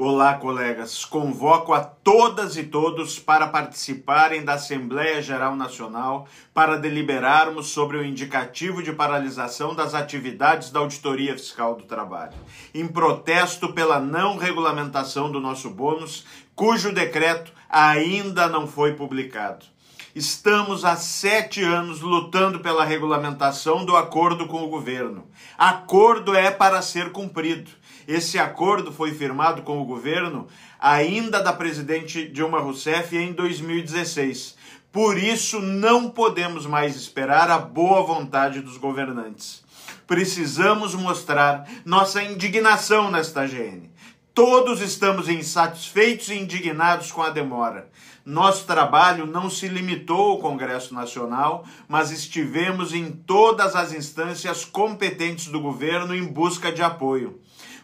Olá, colegas. Convoco a todas e todos para participarem da Assembleia Geral Nacional para deliberarmos sobre o indicativo de paralisação das atividades da Auditoria Fiscal do Trabalho, em protesto pela não regulamentação do nosso bônus, cujo decreto ainda não foi publicado. Estamos há sete anos lutando pela regulamentação do acordo com o governo. Acordo é para ser cumprido. Esse acordo foi firmado com o governo ainda da presidente Dilma Rousseff em 2016. Por isso, não podemos mais esperar a boa vontade dos governantes. Precisamos mostrar nossa indignação nesta GN. Todos estamos insatisfeitos e indignados com a demora. Nosso trabalho não se limitou ao Congresso Nacional, mas estivemos em todas as instâncias competentes do governo em busca de apoio.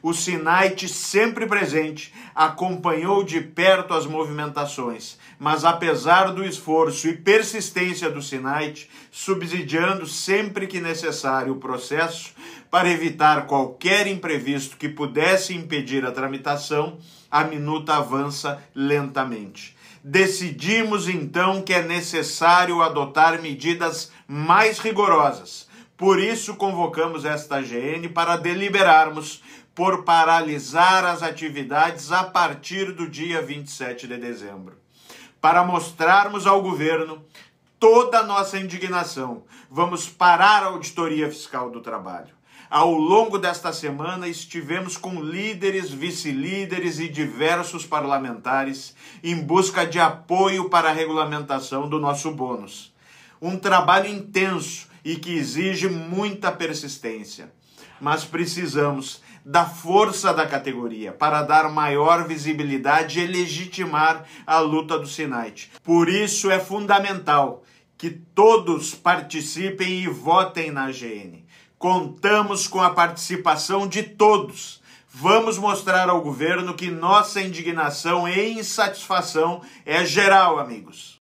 O Sinaite, sempre presente, acompanhou de perto as movimentações, mas apesar do esforço e persistência do Sinaite, subsidiando sempre que necessário o processo, para evitar qualquer imprevisto que pudesse impedir a tramitação, a minuta avança lentamente. Decidimos então que é necessário adotar medidas mais rigorosas por isso convocamos esta AGN para deliberarmos por paralisar as atividades a partir do dia 27 de dezembro, para mostrarmos ao governo toda a nossa indignação. Vamos parar a auditoria fiscal do trabalho. Ao longo desta semana, estivemos com líderes, vice-líderes e diversos parlamentares em busca de apoio para a regulamentação do nosso bônus. Um trabalho intenso e que exige muita persistência. Mas precisamos da força da categoria para dar maior visibilidade e legitimar a luta do Sinait. Por isso é fundamental que todos participem e votem na GN. Contamos com a participação de todos. Vamos mostrar ao governo que nossa indignação e insatisfação é geral, amigos.